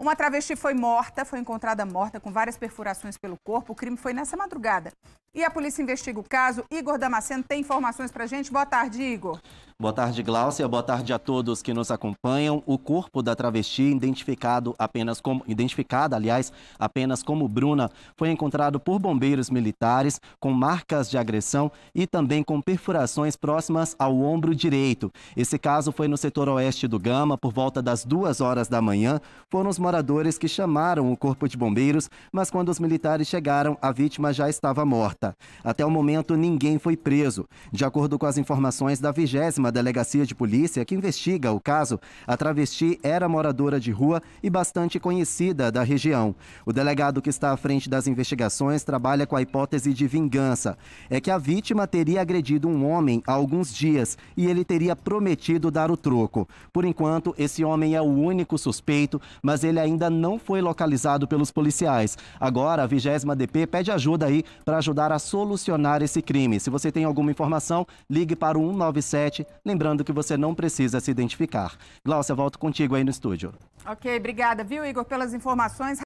Uma travesti foi morta, foi encontrada morta com várias perfurações pelo corpo. O crime foi nessa madrugada. E a polícia investiga o caso. Igor Damasceno tem informações para gente. Boa tarde, Igor. Boa tarde, Gláucia. Boa tarde a todos que nos acompanham. O corpo da travesti, identificado apenas como, identificada, aliás, apenas como Bruna, foi encontrado por bombeiros militares com marcas de agressão e também com perfurações próximas ao ombro direito. Esse caso foi no setor oeste do Gama, por volta das duas horas da manhã. Foram os moradores que chamaram o corpo de bombeiros, mas quando os militares chegaram, a vítima já estava morta. Até o momento, ninguém foi preso. De acordo com as informações da 20 Delegacia de Polícia, que investiga o caso, a travesti era moradora de rua e bastante conhecida da região. O delegado que está à frente das investigações trabalha com a hipótese de vingança. É que a vítima teria agredido um homem há alguns dias e ele teria prometido dar o troco. Por enquanto, esse homem é o único suspeito, mas ele ainda não foi localizado pelos policiais. Agora, a 20 DP pede ajuda aí para ajudar para solucionar esse crime. Se você tem alguma informação, ligue para o 197, lembrando que você não precisa se identificar. Glaucia, volto contigo aí no estúdio. Ok, obrigada, viu, Igor, pelas informações.